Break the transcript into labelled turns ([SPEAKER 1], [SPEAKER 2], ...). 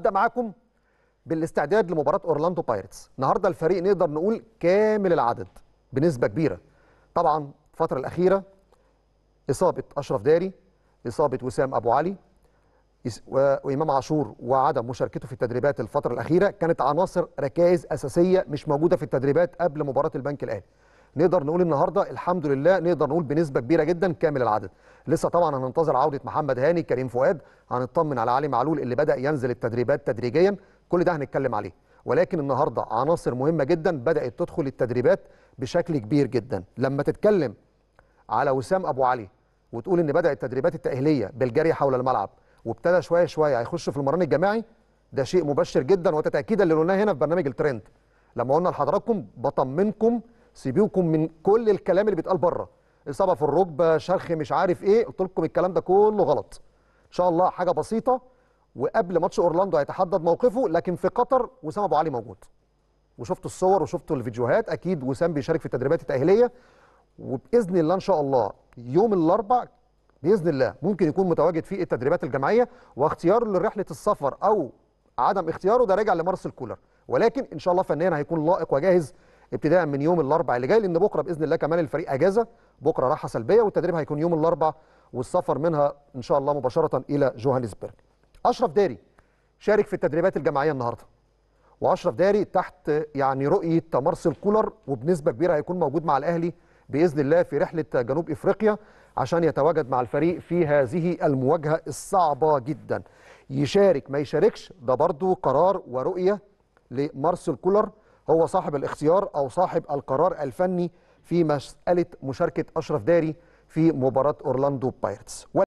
[SPEAKER 1] ابدا معاكم بالاستعداد لمباراه اورلاندو بايرتس النهارده الفريق نقدر نقول كامل العدد بنسبه كبيره طبعا الفتره الاخيره اصابه اشرف داري اصابه وسام ابو علي وامام عاشور وعدم مشاركته في التدريبات الفتره الاخيره كانت عناصر ركائز اساسيه مش موجوده في التدريبات قبل مباراه البنك الاهلي نقدر نقول النهارده الحمد لله نقدر نقول بنسبه كبيره جدا كامل العدد لسه طبعا هننتظر عوده محمد هاني كريم فؤاد هنطمن على علي معلول اللي بدا ينزل التدريبات تدريجيا كل ده هنتكلم عليه ولكن النهارده عناصر مهمه جدا بدات تدخل التدريبات بشكل كبير جدا لما تتكلم على وسام ابو علي وتقول ان بدات التدريبات التاهيليه بالجري حول الملعب وابتدى شويه شويه هيخش في المران الجماعي ده شيء مبشر جدا وتتاكيدا اللي قلناه هنا في برنامج الترند لما قلنا لحضراتكم بطمنكم سيبوكم من كل الكلام اللي بيتقال بره اصابه في الركبه شرخ مش عارف ايه قلت لكم الكلام ده كله غلط ان شاء الله حاجه بسيطه وقبل ماتش اورلاندو هيتحدد موقفه لكن في قطر وسام ابو علي موجود وشفتوا الصور وشفتوا الفيديوهات اكيد وسام بيشارك في التدريبات التاهيليه وباذن الله ان شاء الله يوم الاربع باذن الله ممكن يكون متواجد في التدريبات الجماعيه واختياره لرحله السفر او عدم اختياره ده راجع لمارسيل كولر ولكن ان شاء الله فنيا هيكون لائق وجاهز ابتداء من يوم الاربع اللي جاي لان بكره باذن الله كمان الفريق اجازه بكره راحه سلبيه والتدريب هيكون يوم الاربع والسفر منها ان شاء الله مباشره الى جوهانسبرج اشرف داري شارك في التدريبات الجماعيه النهارده واشرف داري تحت يعني رؤيه مارسيل كولر وبنسبه كبيره هيكون موجود مع الاهلي باذن الله في رحله جنوب افريقيا عشان يتواجد مع الفريق في هذه المواجهه الصعبه جدا يشارك ما يشاركش ده برضو قرار ورؤيه لمارسيل كولر هو صاحب الاختيار أو صاحب القرار الفني في مسألة مشاركة أشرف داري في مباراة أورلاندو بايرتس